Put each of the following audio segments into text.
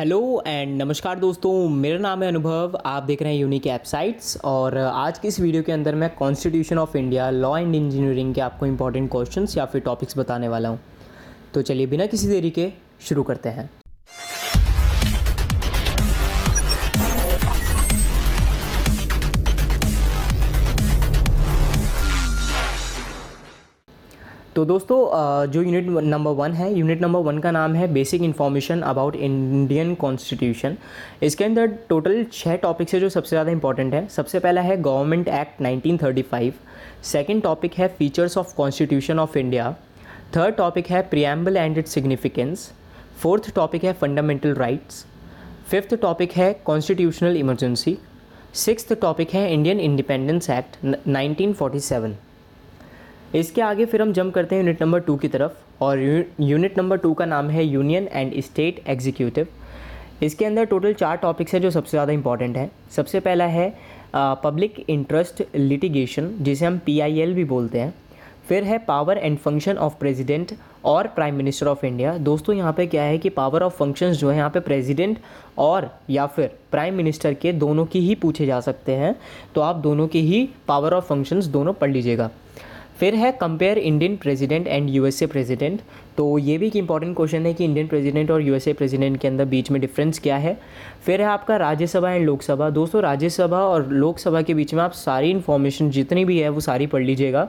hello and नमस्कार दोस्तों मेरा नाम है अनुभव आप देख रहे हैं यूनिक वेबसाइट्स और आज की इस वीडियो के अंदर मैं constitution of India law and engineering के आपको इंपॉर्टेंट क्वेश्चंस या फिर टॉपिक्स बताने वाला हूँ तो चलिए बिना किसी देरी के शुरू करते हैं तो दोस्तों जो यूनिट नंबर वन है यूनिट नंबर वन का नाम है basic information about Indian constitution इसके अंदर टोटल छः टॉपिक्स है जो सबसे ज़्यादा इंपॉर्टेंट है सबसे पहला है गवर्नमेंट एक्ट 1935 सेकंड टॉपिक है features of constitution of India third topic है preamble and its significance fourth topic है फंडामेंटल राइट्स फिफ्थ टॉपिक है कॉन्स्टिट्यूशनल इमरजेंसी सिक्स टॉपिक है इंडियन इंडिपेंडेंस एक्ट 1947 इसके आगे फिर हम जंप करते हैं यूनिट नंबर टू की तरफ और यूनिट नंबर टू का नाम है यूनियन एंड स्टेट एग्जीक्यूटिव इसके अंदर टोटल चार टॉपिक्स हैं जो सबसे ज़्यादा इंपॉर्टेंट है सबसे पहला है पब्लिक इंटरेस्ट लिटिगेशन जिसे हम पी भी बोलते हैं फिर है power and function of president और प्राइम मिनिस्टर ऑफ इंडिया दोस्तों यहाँ पे क्या है कि पावर ऑफ फंक्शंस जो है यहाँ पे प्रेसिडेंट और या फिर प्राइम मिनिस्टर के दोनों की ही पूछे जा सकते हैं तो आप दोनों की ही पावर ऑफ फंक्शंस दोनों पढ़ लीजिएगा फिर है compare Indian president and USA president तो ये भी एक इंपॉर्टेंट क्वेश्चन है कि इंडियन प्रेसिडेंट और यूएसए प्रेसिडेंट के अंदर बीच में डिफरेंस क्या है फिर है आपका राज्यसभा एंड लोकसभा दोस्तों राज्यसभा और लोकसभा के बीच में आप सारी इन्फॉर्मेशन जितनी भी है वो सारी पढ़ लीजिएगा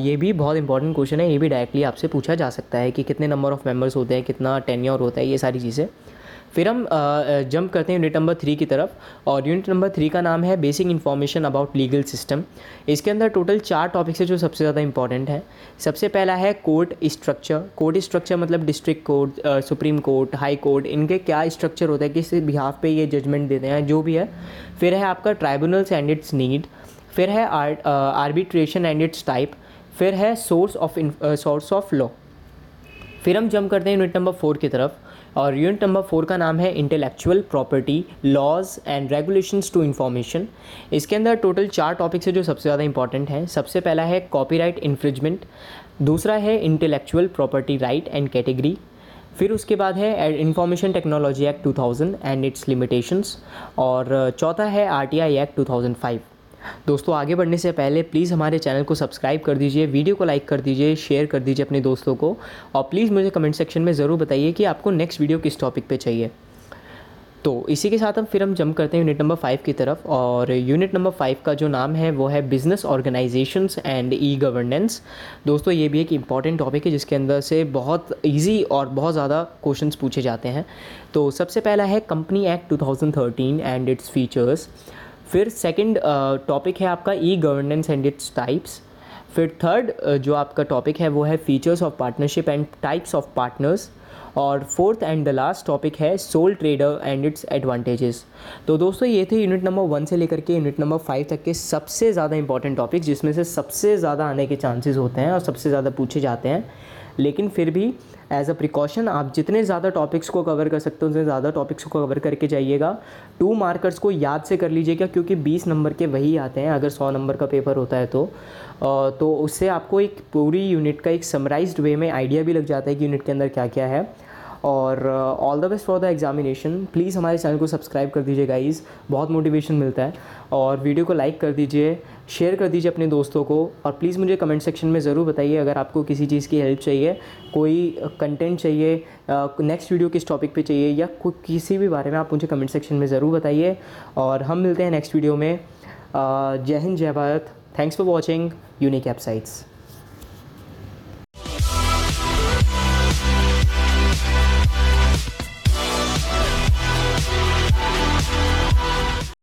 ये भी बहुत इंपॉर्टेंट क्वेश्चन है ये भी डायरेक्टली आपसे पूछा जा सकता है कि कितने नंबर ऑफ़ मेम्बर्स होते हैं कितना टेन्योर होता है ये सारी चीज़ें फिर हम जंप करते हैं यूनिट नंबर थ्री की तरफ और यूनिट नंबर थ्री का नाम है basic information about legal system इसके अंदर टोटल चार टॉपिक्स है जो सबसे ज़्यादा इंपॉर्टेंट है सबसे पहला है कोर्ट स्ट्रक्चर कोर्ट स्ट्रक्चर मतलब district court supreme court high court इनके क्या स्ट्रक्चर होता है किस बिहाफ पे ये जजमेंट देते हैं जो भी है फिर है आपका ट्राइब्यूनल्स एंड इट्स नीड फिर है आर्बिट्रेशन एंड इट्स टाइप फिर है source of source of law फिर हम जम करते हैं यूनिट नंबर फोर की तरफ और यूनिट नंबर फोर का नाम है intellectual property laws and regulations to information इसके अंदर टोटल चार टॉपिक्स है जो सबसे ज़्यादा इंपॉर्टेंट हैं सबसे पहला है कॉपीराइट इन्फ्रिजमेंट दूसरा है intellectual property right and category फिर उसके बाद है information technology act 2000 and its limitations और चौथा है आरटीआई एक्ट 2005 दोस्तों आगे बढ़ने से पहले प्लीज़ हमारे चैनल को सब्सक्राइब कर दीजिए वीडियो को लाइक कर दीजिए शेयर कर दीजिए अपने दोस्तों को और प्लीज़ मुझे कमेंट सेक्शन में ज़रूर बताइए कि आपको नेक्स्ट वीडियो किस टॉपिक पे चाहिए तो इसी के साथ हम फिर हम जम करते हैं यूनिट नंबर फाइव की तरफ और यूनिट नंबर फाइव का जो नाम है वो है business organisations and e governance दोस्तों ये भी एक इम्पॉर्टेंट टॉपिक है जिसके अंदर से बहुत इजी और बहुत ज़्यादा क्वेश्चंस पूछे जाते हैं तो सबसे पहला है company act 2013 and its features फिर सेकंड टॉपिक uh, है आपका e governance and its types फिर थर्ड uh, जो आपका टॉपिक है वो है features of partnership and types of partners और fourth and the last topic है sole trader and its advantages तो दोस्तों ये थे यूनिट नंबर वन से लेकर के यूनिट नंबर फाइव तक के सबसे ज़्यादा इंपॉर्टेंट टॉपिक जिसमें से सबसे ज़्यादा आने के चांसेस होते हैं और सबसे ज़्यादा पूछे जाते हैं लेकिन फिर भी एज अ प्रिकॉशन आप जितने ज़्यादा टॉपिक्स को कवर कर सकते हो उतने ज़्यादा टॉपिक्स को कवर करके जाइएगा टू मार्कर्स को याद से कर लीजिएगा क्योंकि बीस नंबर के वही आते हैं अगर सौ नंबर का पेपर होता है तो तो उससे आपको एक पूरी यूनिट का एक समराइज्ड वे में आइडिया भी लग जाता है कि यूनिट के अंदर क्या क्या है और all the best for the examination please हमारे चैनल को सब्सक्राइब कर दीजिए गाइज़ बहुत मोटिवेशन मिलता है और वीडियो को लाइक कर दीजिए शेयर कर दीजिए अपने दोस्तों को और प्लीज़ मुझे कमेंट सेक्शन में ज़रूर बताइए अगर आपको किसी चीज़ की हेल्प चाहिए कोई कंटेंट uh, चाहिए नेक्स्ट uh, वीडियो किस टॉपिक पे चाहिए या कोई किसी भी बारे में आप मुझे कमेंट सेक्शन में ज़रूर बताइए और हम मिलते हैं नेक्स्ट वीडियो में uh, Jai Hind Jai Bharat thanks for watching unique websites